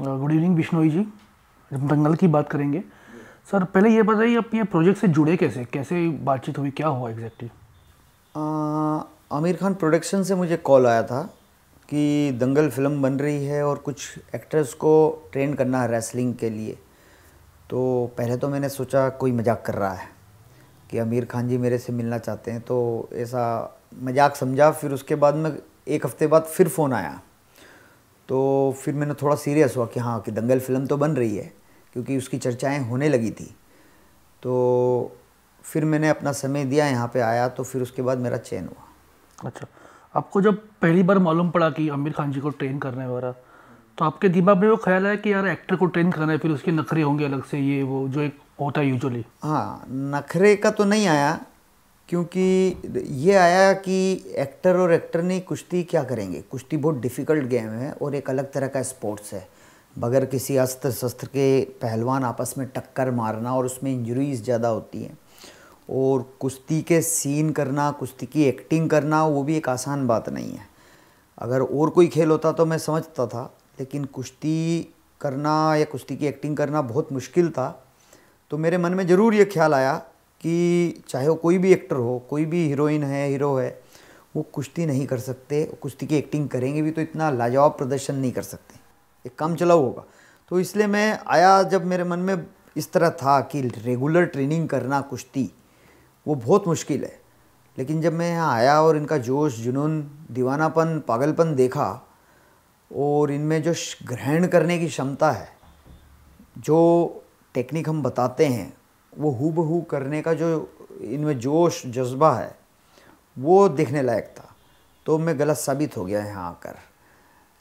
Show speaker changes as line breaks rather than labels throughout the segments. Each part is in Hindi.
गुड इवनिंग बिश्नोई जी जब दंगल की बात करेंगे सर पहले ये बताइए आप ये प्रोजेक्ट से जुड़े कैसे कैसे बातचीत हुई क्या हुआ exactly
uh, Aamir Khan production से मुझे कॉल आया था कि दंगल फिल्म बन रही है और कुछ एक्टर्स को ट्रेन करना है रेसलिंग के लिए तो पहले तो मैंने सोचा कोई मजाक कर रहा है कि आमिर खान जी मेरे से मिलना चाहते हैं तो ऐसा मजाक समझा फिर उसके बाद में एक हफ्ते बाद फिर फ़ोन आया तो फिर मैंने थोड़ा सीरियस हुआ कि हाँ कि दंगल फिल्म तो बन रही है क्योंकि उसकी चर्चाएं होने लगी थी तो फिर मैंने अपना समय दिया यहाँ पे आया तो फिर उसके बाद मेरा चैन हुआ अच्छा
आपको जब पहली बार मालूम पड़ा कि आमिर खान जी को ट्रेन करने वाला तो आपके दिमाग में वो ख्याल है कि यार एक्टर को ट्रेन करना है फिर उसके नखरे होंगे अलग से ये वो जो एक होता है यूजली
हाँ नखरे का तो नहीं आया क्योंकि ये आया कि एक्टर और एक्टर ने कुश्ती क्या करेंगे कुश्ती बहुत डिफ़िकल्ट गेम है और एक अलग तरह का स्पोर्ट्स है बगैर किसी अस्त्र शस्त्र के पहलवान आपस में टक्कर मारना और उसमें इंजरीज ज़्यादा होती हैं और कुश्ती के सीन करना कुश्ती की एक्टिंग करना वो भी एक आसान बात नहीं है अगर और कोई खेल होता तो मैं समझता था लेकिन कुश्ती करना या कुश्ती की एक्टिंग करना बहुत मुश्किल था तो मेरे मन में ज़रूर ये ख्याल आया कि चाहे वो कोई भी एक्टर हो कोई भी हीरोइन है हीरो है वो कुश्ती नहीं कर सकते कुश्ती की एक्टिंग करेंगे भी तो इतना लाजवाब प्रदर्शन नहीं कर सकते एक काम चलाओ होगा तो इसलिए मैं आया जब मेरे मन में इस तरह था कि रेगुलर ट्रेनिंग करना कुश्ती वो बहुत मुश्किल है लेकिन जब मैं यहाँ आया और इनका जोश जुनून दीवानापन पागलपन देखा और इनमें जो ग्रहण करने की क्षमता है जो टेक्निक हम बताते हैं वो हु बहू करने का जो इनमें जोश जज्बा है वो देखने लायक था तो मैं गलत साबित हो गया यहाँ आकर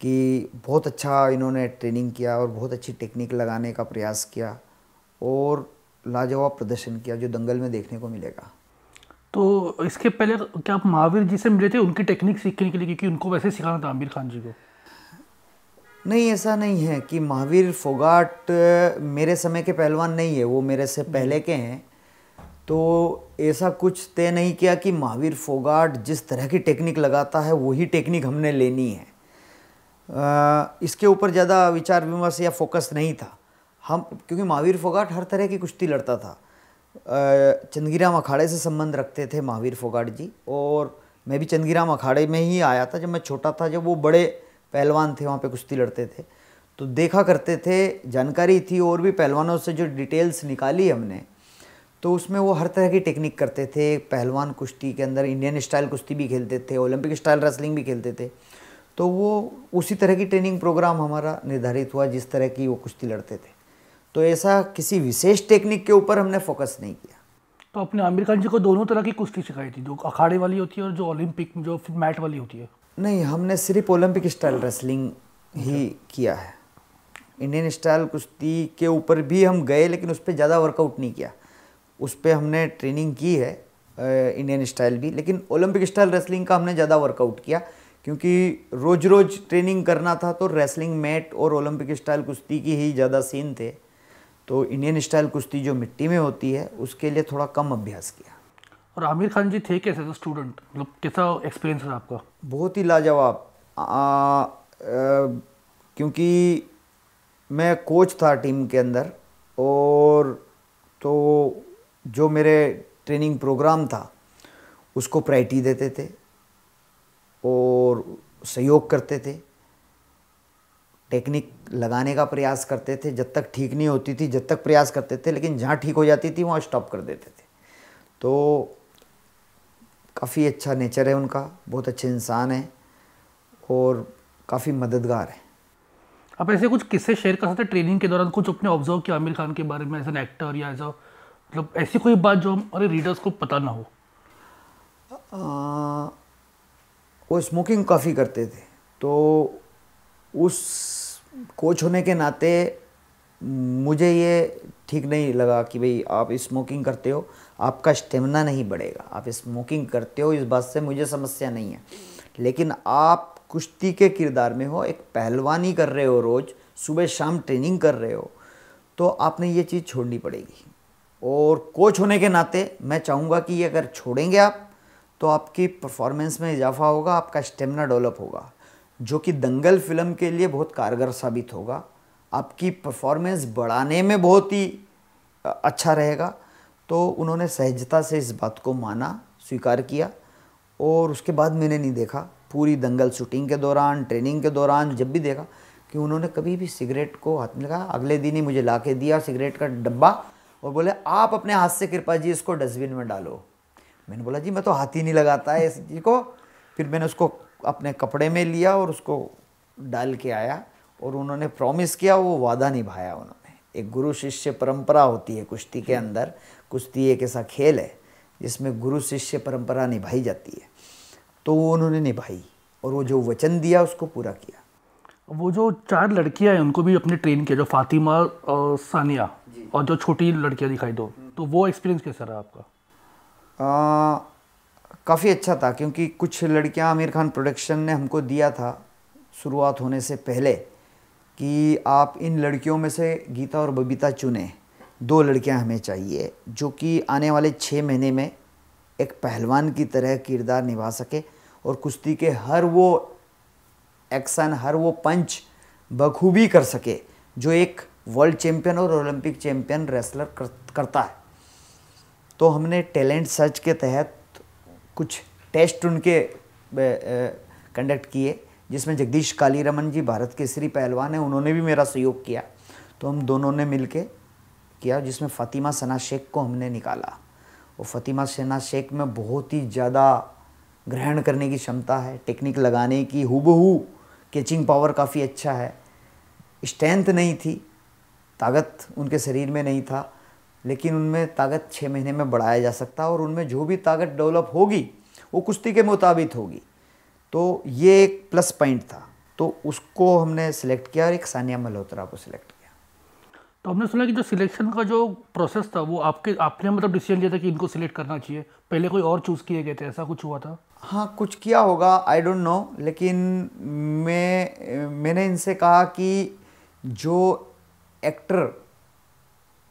कि बहुत अच्छा इन्होंने ट्रेनिंग किया और बहुत अच्छी टेक्निक लगाने का प्रयास किया और लाजवाब प्रदर्शन किया जो दंगल में देखने को मिलेगा
तो इसके पहले तो क्या आप महावीर जी से मिले थे उनकी टेक्निक सीखने के लिए क्योंकि उनको वैसे सिखाना था आमिर खान जी को
नहीं ऐसा नहीं है कि महावीर फोगाट मेरे समय के पहलवान नहीं है वो मेरे से पहले के हैं तो ऐसा कुछ तय नहीं किया कि महावीर फोगाट जिस तरह की टेक्निक लगाता है वही टेक्निक हमने लेनी है आ, इसके ऊपर ज़्यादा विचार विमर्श या फोकस नहीं था हम क्योंकि महावीर फोगाट हर तरह की कुश्ती लड़ता था चंदगीराम अखाड़े से संबंध रखते थे महावीर फोगाट जी और मैं भी चंदगीराम अखाड़े में ही आया था जब मैं छोटा था जब वो बड़े पहलवान थे वहाँ पे कुश्ती लड़ते थे तो देखा करते थे जानकारी थी और भी पहलवानों से जो डिटेल्स निकाली हमने तो उसमें वो हर तरह की टेक्निक करते थे पहलवान कुश्ती के अंदर इंडियन स्टाइल कुश्ती भी खेलते थे ओलंपिक स्टाइल रेसलिंग भी खेलते थे तो वो उसी तरह की ट्रेनिंग प्रोग्राम हमारा निर्धारित हुआ जिस तरह की वो कुश्ती लड़ते थे तो ऐसा किसी विशेष टेक्निक के ऊपर हमने फोकस नहीं किया
तो अपने आमिर खान जी को दोनों तरह की कुश्ती सिखाई थी जो अखाड़े वाली होती है और जो ओलंपिक जो मैट वाली होती है
नहीं हमने सिर्फ ओलंपिक स्टाइल रेसलिंग ही किया है इंडियन स्टाइल कुश्ती के ऊपर भी हम गए लेकिन उस पर ज़्यादा वर्कआउट नहीं किया उस पर हमने ट्रेनिंग की है इंडियन स्टाइल भी लेकिन ओलंपिक स्टाइल रेसलिंग का हमने ज़्यादा वर्कआउट किया क्योंकि रोज रोज ट्रेनिंग करना था तो रेसलिंग मैट और ओलंपिक स्टाइल कुश्ती की ही ज़्यादा सीन थे तो इंडियन स्टाइल कुश्ती जो मिट्टी में होती है उसके लिए थोड़ा कम अभ्यास किया
और आमिर खान जी थे कैसे स्टूडेंट मतलब कैसा एक्सपीरियंस था आपका
बहुत ही लाजवाब क्योंकि मैं कोच था टीम के अंदर और तो जो मेरे ट्रेनिंग प्रोग्राम था उसको प्रायरिटी देते थे और सहयोग करते थे टेक्निक लगाने का प्रयास करते थे जब तक ठीक नहीं होती थी जब तक प्रयास करते थे लेकिन जहाँ ठीक हो जाती थी वहाँ स्टॉप कर देते थे तो काफ़ी अच्छा नेचर है उनका बहुत अच्छे इंसान हैं और काफ़ी मददगार हैं आप ऐसे कुछ
किस्से शेयर कर सकते हैं ट्रेनिंग के दौरान कुछ अपने ऑब्जर्व किया आमिर खान के बारे में एज एन एक्टर या एज अ मतलब ऐसी कोई बात जो हमारे रीडर्स को पता ना हो
आ, वो स्मोकिंग काफ़ी करते थे तो उस कोच होने के नाते मुझे ये ठीक नहीं लगा कि भाई आप स्मोकिंग करते हो आपका स्टेमिना नहीं बढ़ेगा आप स्मोकिंग करते हो इस बात से मुझे समस्या नहीं है लेकिन आप कुश्ती के किरदार में हो एक पहलवानी कर रहे हो रोज़ सुबह शाम ट्रेनिंग कर रहे हो तो आपने ये चीज़ छोड़नी पड़ेगी और कोच होने के नाते मैं चाहूँगा कि ये अगर छोड़ेंगे आप तो आपकी परफॉर्मेंस में इजाफा होगा आपका स्टेमिना डेवलप होगा जो कि दंगल फिल्म के लिए बहुत कारगर साबित होगा आपकी परफॉर्मेंस बढ़ाने में बहुत ही अच्छा रहेगा तो उन्होंने सहजता से इस बात को माना स्वीकार किया और उसके बाद मैंने नहीं देखा पूरी दंगल शूटिंग के दौरान ट्रेनिंग के दौरान जब भी देखा कि उन्होंने कभी भी सिगरेट को हाथ में लगा अगले दिन ही मुझे ला के दिया सिगरेट का डब्बा और बोले आप अपने हाथ से कृपा जी इसको डस्टबिन में डालो मैंने बोला जी मैं तो हाथ ही नहीं लगाता है इस चीज़ को फिर मैंने उसको अपने कपड़े में लिया और उसको डाल के आया और उन्होंने प्रॉमिस किया वो वादा निभाया उन्होंने एक गुरु शिष्य परंपरा होती है कुश्ती के अंदर कुश्ती एक ऐसा खेल है जिसमें गुरु शिष्य परंपरा निभाई जाती है तो वो उन्होंने निभाई और वो जो वचन दिया उसको पूरा किया वो जो चार लड़कियां हैं उनको भी
अपने ट्रेन किया जो फातिमा और सानिया और जो छोटी लड़कियां दिखाई दो हम्म।
तो वो एक्सपीरियंस कैसा रहा आपका काफ़ी अच्छा था क्योंकि कुछ लड़कियां आमिर खान प्रोडक्शन ने हमको दिया था शुरुआत होने से पहले कि आप इन लड़कियों में से गीता और बबीता चुने दो लड़कियां हमें चाहिए जो कि आने वाले छः महीने में एक पहलवान की तरह किरदार निभा सके और कुश्ती के हर वो एक्शन हर वो पंच बखूबी कर सके जो एक वर्ल्ड चैम्पियन और ओलंपिक चैम्पियन रेसलर कर, करता है तो हमने टैलेंट सर्च के तहत कुछ टेस्ट उनके कंडक्ट किए जिसमें जगदीश कालीरमन जी भारत के श्री पहलवान हैं उन्होंने भी मेरा सहयोग किया तो हम दोनों ने मिल के किया जिसमें फ़तिमा सना शेख को हमने निकाला वो फतिमा सना शेख में बहुत ही ज़्यादा ग्रहण करने की क्षमता है टेक्निक लगाने की हूबहू कैचिंग पावर काफ़ी अच्छा है स्ट्रेंथ नहीं थी ताकत उनके शरीर में नहीं था लेकिन उनमें ताकत छः महीने में बढ़ाया जा सकता है और उनमें जो भी ताकत डेवलप होगी वो कुश्ती के मुताबिक होगी तो ये एक प्लस पॉइंट था तो उसको हमने सेलेक्ट किया और एक सानिया मल्होत्रा को सिलेक्ट किया
तो हमने सुना कि जो सिलेक्शन का जो प्रोसेस था वो आपके आपने मतलब डिसीजन लिया था कि इनको सिलेक्ट करना चाहिए पहले कोई और चूज़ किए गए थे ऐसा कुछ हुआ था
हाँ कुछ किया होगा आई डोंट नो लेकिन मैं मैंने इनसे कहा कि जो एक्टर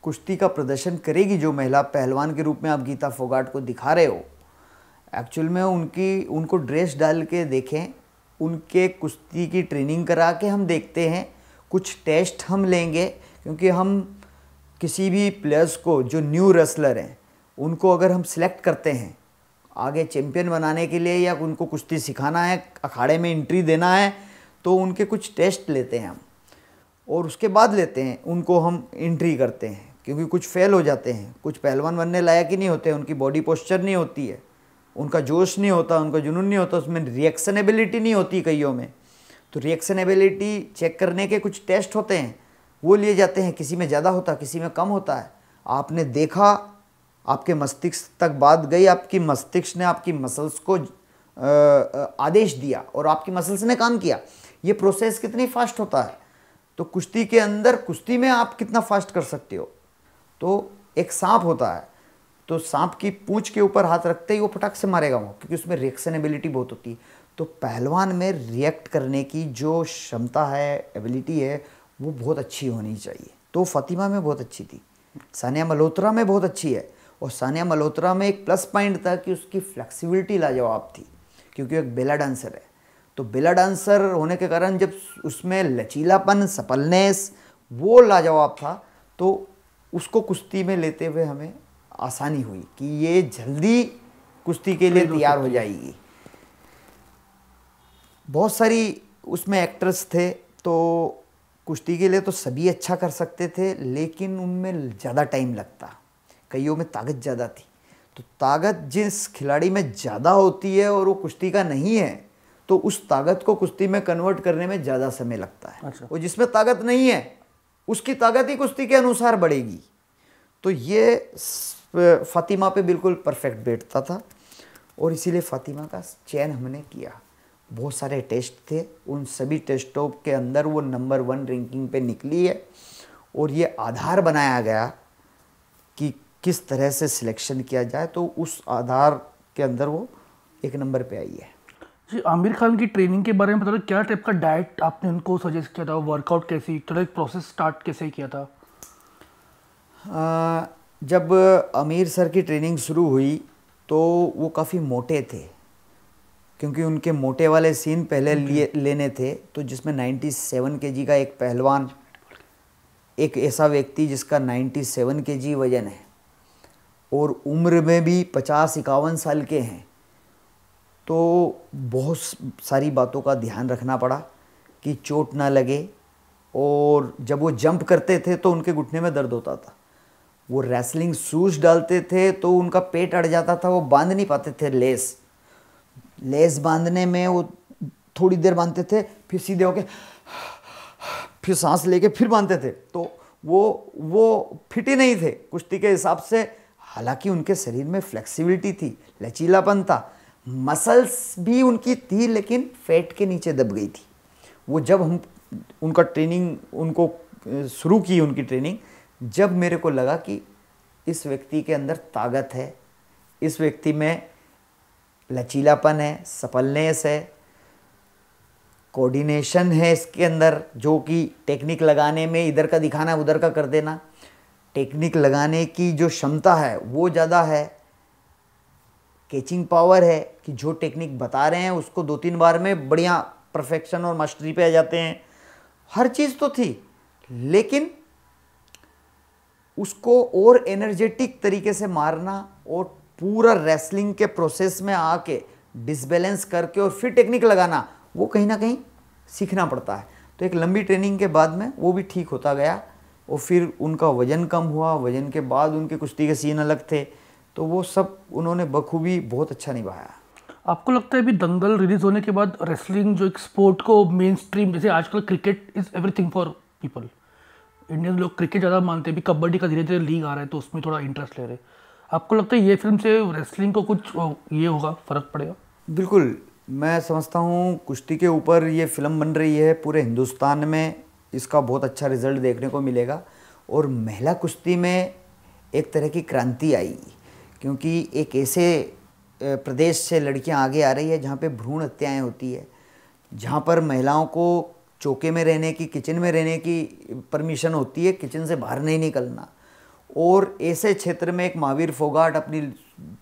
कुश्ती का प्रदर्शन करेगी जो महिला पहलवान के रूप में आप गीता फोगाट को दिखा रहे हो एक्चुअल में उनकी उनको ड्रेस डाल के देखें उनके कुश्ती की ट्रेनिंग करा के हम देखते हैं कुछ टेस्ट हम लेंगे क्योंकि हम किसी भी प्लेयर्स को जो न्यू रेसलर हैं उनको अगर हम सिलेक्ट करते हैं आगे चैम्पियन बनाने के लिए या उनको कुश्ती सिखाना है अखाड़े में एंट्री देना है तो उनके कुछ टेस्ट लेते हैं हम और उसके बाद लेते हैं उनको हम एंट्री करते हैं क्योंकि कुछ फेल हो जाते हैं कुछ पहलवान बनने लायक ही नहीं होते उनकी बॉडी पोस्चर नहीं होती है उनका जोश नहीं होता उनका जुनून नहीं होता उसमें रिएक्शनेबिलिटी नहीं होती कईयों में तो रिएक्शनेबिलिटी चेक करने के कुछ टेस्ट होते हैं वो लिए जाते हैं किसी में ज़्यादा होता किसी में कम होता है आपने देखा आपके मस्तिष्क तक बात गई आपकी मस्तिष्क ने आपकी मसल्स को आदेश दिया और आपकी मसल्स ने काम किया ये प्रोसेस कितनी फास्ट होता है तो कुश्ती के अंदर कुश्ती में आप कितना फास्ट कर सकते हो तो एक सांप होता है तो सांप की पूंछ के ऊपर हाथ रखते ही वो फटाक से मारेगा वो क्योंकि उसमें रिएक्शनेबिलिटी बहुत होती है तो पहलवान में रिएक्ट करने की जो क्षमता है एबिलिटी है वो बहुत अच्छी होनी चाहिए तो फतिमा में बहुत अच्छी थी सानिया मल्होत्रा में बहुत अच्छी है और सानिया मल्होत्रा में एक प्लस पॉइंट था कि उसकी फ्लेक्सिबिलिटी लाजवाब थी क्योंकि एक बेला डांसर है तो बेला डांसर होने के कारण जब उसमें लचीलापन सफलनेस वो लाजवाब था तो उसको कुश्ती में लेते हुए हमें आसानी हुई कि ये जल्दी कुश्ती के लिए तैयार हो जाएगी बहुत सारी उसमें एक्ट्रेस थे तो कुश्ती के लिए तो सभी अच्छा कर सकते थे लेकिन उनमें ज़्यादा टाइम लगता कईयों में ताकत ज़्यादा थी तो ताकत जिस खिलाड़ी में ज़्यादा होती है और वो कुश्ती का नहीं है तो उस ताकत को कुश्ती में कन्वर्ट करने में ज़्यादा समय लगता है अच्छा। और जिसमें ताकत नहीं है उसकी ताकत ही कुश्ती के अनुसार बढ़ेगी तो ये फ़ातिमा पे बिल्कुल परफेक्ट बैठता था और इसीलिए फ़ातिमा का चयन हमने किया बहुत सारे टेस्ट थे उन सभी टेस्टों के अंदर वो नंबर वन रैंकिंग पे निकली है और ये आधार बनाया गया कि किस तरह से सिलेक्शन किया जाए तो उस आधार के अंदर वो एक नंबर पे आई है
जी आमिर खान की ट्रेनिंग के बारे में बता दो क्या टाइप का डाइट आपने उनको सजेस्ट किया था वर्कआउट कैसे एक प्रोसेस स्टार्ट कैसे किया था
जब अमीर सर की ट्रेनिंग शुरू हुई तो वो काफ़ी मोटे थे क्योंकि उनके मोटे वाले सीन पहले लिए लेने थे तो जिसमें 97 सेवन के जी का एक पहलवान एक ऐसा व्यक्ति जिसका 97 सेवन के जी वजन है और उम्र में भी पचास इक्यावन साल के हैं तो बहुत सारी बातों का ध्यान रखना पड़ा कि चोट ना लगे और जब वो जंप करते थे तो उनके घुटने में दर्द होता था वो रेसलिंग शूज़ डालते थे तो उनका पेट अड़ जाता था वो बांध नहीं पाते थे लेस लेस बांधने में वो थोड़ी देर बांधते थे फिर सीधे होके फिर सांस लेके फिर बांधते थे तो वो वो फिट ही नहीं थे कुश्ती के हिसाब से हालांकि उनके शरीर में फ्लेक्सिबिलिटी थी लचीलापन था मसल्स भी उनकी थी लेकिन फैट के नीचे दब गई थी वो जब हम उनका ट्रेनिंग उनको शुरू की उनकी ट्रेनिंग जब मेरे को लगा कि इस व्यक्ति के अंदर ताकत है इस व्यक्ति में लचीलापन है सफलनेस है कोऑर्डिनेशन है इसके अंदर जो कि टेक्निक लगाने में इधर का दिखाना उधर का कर देना टेक्निक लगाने की जो क्षमता है वो ज़्यादा है कैचिंग पावर है कि जो टेक्निक बता रहे हैं उसको दो तीन बार में बढ़िया परफेक्शन और मास्टरी पे आ जाते हैं हर चीज़ तो थी लेकिन उसको और एनर्जेटिक तरीके से मारना और पूरा रेसलिंग के प्रोसेस में आके डिसबैलेंस करके और फिर टेक्निक लगाना वो कहीं ना कहीं सीखना पड़ता है तो एक लंबी ट्रेनिंग के बाद में वो भी ठीक होता गया और फिर उनका वज़न कम हुआ वज़न के बाद उनके कुश्ती के सीन अलग थे तो वो सब उन्होंने बखूबी बहुत अच्छा निभाया
आपको लगता है अभी दंगल रिलीज होने के बाद रेसलिंग जो एक स्पोर्ट को मेन स्ट्रीम जैसे आजकल cricket is everything for people Indian लोग क्रिकेट ज़्यादा मानते हैं भी कबड्डी का धीरे धीरे लीग आ रहा है तो उसमें थोड़ा इंटरेस्ट ले रहे हैं आपको लगता है ये फिल्म से रेसलिंग को कुछ ये होगा फ़र्क पड़ेगा
बिल्कुल मैं समझता हूँ कुश्ती के ऊपर ये फिल्म बन रही है पूरे हिंदुस्तान में इसका बहुत अच्छा रिजल्ट देखने को मिलेगा और महिला कुश्ती में एक तरह की क्रांति आई क्योंकि एक ऐसे प्रदेश से लड़कियां आगे आ रही है जहाँ पे भ्रूण हत्याएं होती है जहाँ पर महिलाओं को चौके में रहने की किचन में रहने की परमिशन होती है किचन से बाहर नहीं निकलना और ऐसे क्षेत्र में एक महावीर फोगाट अपनी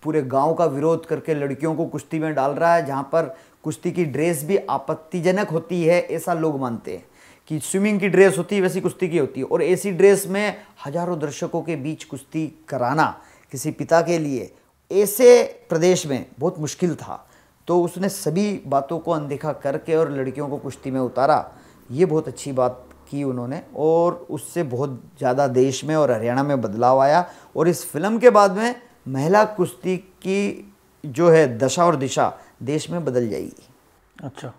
पूरे गांव का विरोध करके लड़कियों को कुश्ती में डाल रहा है जहां पर कुश्ती की ड्रेस भी आपत्तिजनक होती है ऐसा लोग मानते हैं कि स्विमिंग की ड्रेस होती है वैसी कुश्ती की होती है और ऐसी ड्रेस में हजारों दर्शकों के बीच कुश्ती कराना किसी पिता के लिए ऐसे प्रदेश में बहुत मुश्किल था तो उसने सभी बातों को अनदेखा करके और लड़कियों को कुश्ती में उतारा ये बहुत अच्छी बात की उन्होंने और उससे बहुत ज़्यादा देश में और हरियाणा में बदलाव आया और इस फिल्म के बाद में महिला कुश्ती की जो है दशा और दिशा देश में बदल जाएगी
अच्छा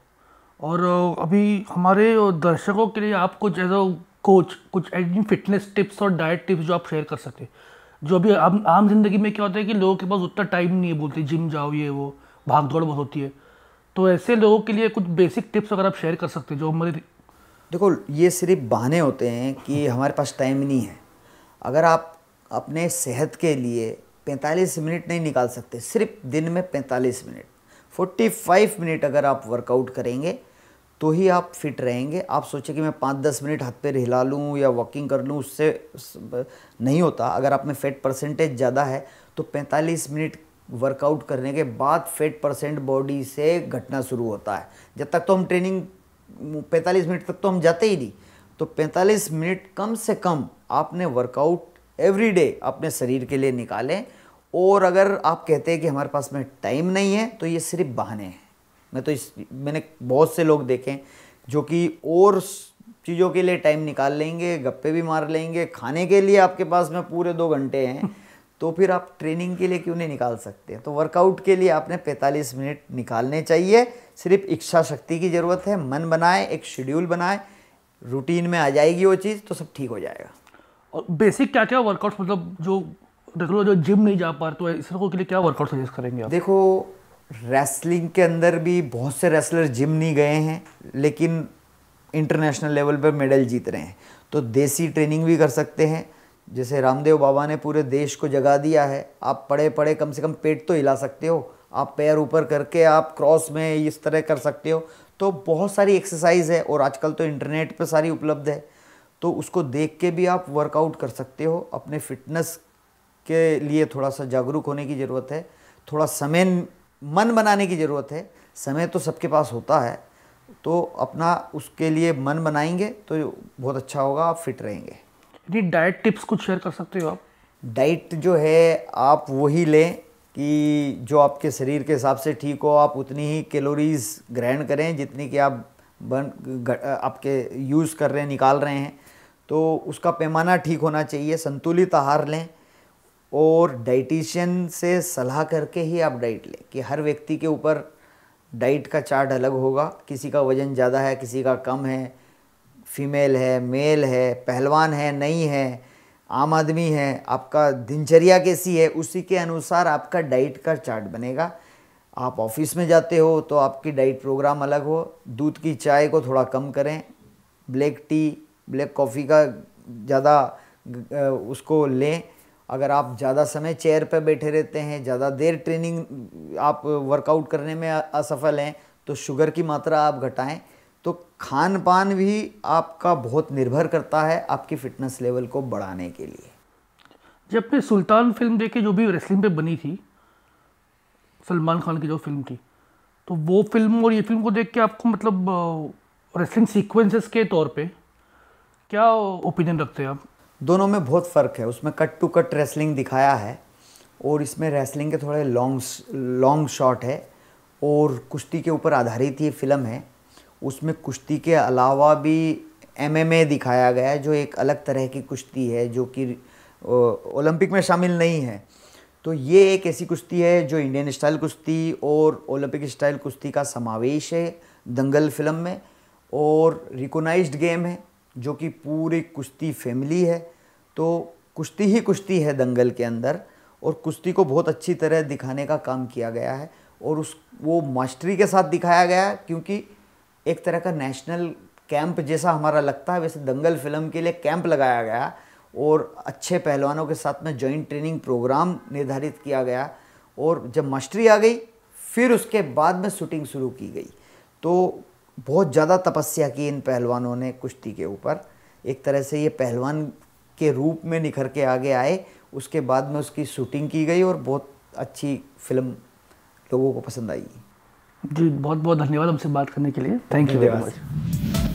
और अभी हमारे दर्शकों के लिए आप कुछ एज अ कोच कुछ एज फिटनेस टिप्स और डाइट टिप्स जो आप शेयर कर सकते जो अभी आम आम जिंदगी में क्या होता है कि लोगों के पास उतना टाइम नहीं है बोलते जिम जाओ ये वो भाग दौड़ बहुत होती है तो ऐसे लोगों के लिए कुछ बेसिक टिप्स अगर आप शेयर कर सकते हैं जो हमारे
देखो ये सिर्फ बहाने होते हैं कि हमारे पास टाइम नहीं है अगर आप अपने सेहत के लिए 45 मिनट नहीं निकाल सकते सिर्फ दिन में 45 मिनट 45 मिनट अगर आप वर्कआउट करेंगे तो ही आप फिट रहेंगे आप सोचें कि मैं पाँच दस मिनट हाथ पैर हिला लूँ या वॉकिंग कर लूँ उससे नहीं होता अगर आप में फैट परसेंटेज ज़्यादा है तो 45 मिनट वर्कआउट करने के बाद फैट परसेंट बॉडी से घटना शुरू होता है जब तक तो हम ट्रेनिंग 45 मिनट तक तो हम जाते ही नहीं तो 45 मिनट कम से कम आपने वर्कआउट एवरी डे अपने शरीर के लिए निकालें और अगर आप कहते हैं कि हमारे पास में टाइम नहीं है तो ये सिर्फ बहाने हैं मैं तो इस मैंने बहुत से लोग देखे जो कि और चीज़ों के लिए टाइम निकाल लेंगे गप्पे भी मार लेंगे खाने के लिए आपके पास में पूरे दो घंटे हैं तो फिर आप ट्रेनिंग के लिए क्यों नहीं निकाल सकते तो वर्कआउट के लिए आपने 45 मिनट निकालने चाहिए सिर्फ इच्छा शक्ति की ज़रूरत है मन बनाए एक शेड्यूल बनाए रूटीन में आ जाएगी वो चीज़ तो सब ठीक हो जाएगा
और बेसिक क्या क्या वर्कआउट मतलब जो लो जो जिम नहीं जा पा
तो इस लोगों के लिए क्या वर्कआउट सजेस्ट करेंगे आप देखो रेसलिंग के अंदर भी बहुत से रेसलर जिम नहीं गए हैं लेकिन इंटरनेशनल लेवल पर मेडल जीत रहे हैं तो देसी ट्रेनिंग भी कर सकते हैं जैसे रामदेव बाबा ने पूरे देश को जगा दिया है आप पड़े पड़े कम से कम पेट तो हिला सकते हो आप पैर ऊपर करके आप क्रॉस में इस तरह कर सकते हो तो बहुत सारी एक्सरसाइज है और आजकल तो इंटरनेट पर सारी उपलब्ध है तो उसको देख के भी आप वर्कआउट कर सकते हो अपने फिटनेस के लिए थोड़ा सा जागरूक होने की ज़रूरत है थोड़ा समय मन बनाने की ज़रूरत है समय तो सबके पास होता है तो अपना उसके लिए मन बनाएंगे तो बहुत अच्छा होगा आप फिट रहेंगे यानी डाइट टिप्स कुछ शेयर कर सकते हो आप डाइट जो है आप वही लें कि जो आपके शरीर के हिसाब से ठीक हो आप उतनी ही कैलोरीज ग्रहण करें जितनी कि आप बन आपके यूज़ कर रहे हैं निकाल रहे हैं तो उसका पैमाना ठीक होना चाहिए संतुलित आहार लें और डाइटिशियन से सलाह करके ही आप डाइट लें कि हर व्यक्ति के ऊपर डाइट का चार्ट अलग होगा किसी का वज़न ज़्यादा है किसी का कम है फीमेल है मेल है पहलवान है नहीं है आम आदमी है आपका दिनचर्या कैसी है उसी के अनुसार आपका डाइट का चार्ट बनेगा आप ऑफिस में जाते हो तो आपकी डाइट प्रोग्राम अलग हो दूध की चाय को थोड़ा कम करें ब्लैक टी ब्लैक कॉफ़ी का ज़्यादा उसको लें अगर आप ज़्यादा समय चेयर पर बैठे रहते हैं ज़्यादा देर ट्रेनिंग आप वर्कआउट करने में असफल हैं तो शुगर की मात्रा आप घटाएं तो खान पान भी आपका बहुत निर्भर करता है आपकी फिटनेस लेवल को बढ़ाने के लिए
जब मैं सुल्तान फिल्म देखी जो भी रेसलिंग पे बनी थी सलमान खान की जो फिल्म थी तो वो फिल्म और ये फिल्म को देख के आपको मतलब रेसलिंग सीक्वेंसेस के तौर पे क्या
ओपिनियन रखते हैं आप दोनों में बहुत फ़र्क है उसमें कट टू कट रेसलिंग दिखाया है और इसमें रेसलिंग के थोड़े लॉन्ग लॉन्ग शॉट है और कुश्ती के ऊपर आधारित ये फिल्म है उसमें कुश्ती के अलावा भी एमएमए दिखाया गया है जो एक अलग तरह की कुश्ती है जो कि ओलंपिक में शामिल नहीं है तो ये एक ऐसी कुश्ती है जो इंडियन स्टाइल कुश्ती और ओलंपिक स्टाइल कुश्ती का समावेश है दंगल फिल्म में और रिकोनाइज्ड गेम है जो कि पूरी कुश्ती फैमिली है तो कुश्ती ही कुश्ती है दंगल के अंदर और कुश्ती को बहुत अच्छी तरह दिखाने का काम किया गया है और उस वो मास्टरी के साथ दिखाया गया है क्योंकि एक तरह का नेशनल कैंप जैसा हमारा लगता है वैसे दंगल फिल्म के लिए कैंप लगाया गया और अच्छे पहलवानों के साथ में जॉइंट ट्रेनिंग प्रोग्राम निर्धारित किया गया और जब मास्टरी आ गई फिर उसके बाद में शूटिंग शुरू की गई तो बहुत ज़्यादा तपस्या की इन पहलवानों ने कुश्ती के ऊपर एक तरह से ये पहलवान के रूप में निखर के आगे आए उसके बाद में उसकी शूटिंग की गई और बहुत अच्छी फिल्म लोगों को पसंद आई
जी बहुत बहुत धन्यवाद हमसे बात करने के लिए थैंक यू वेरी
मच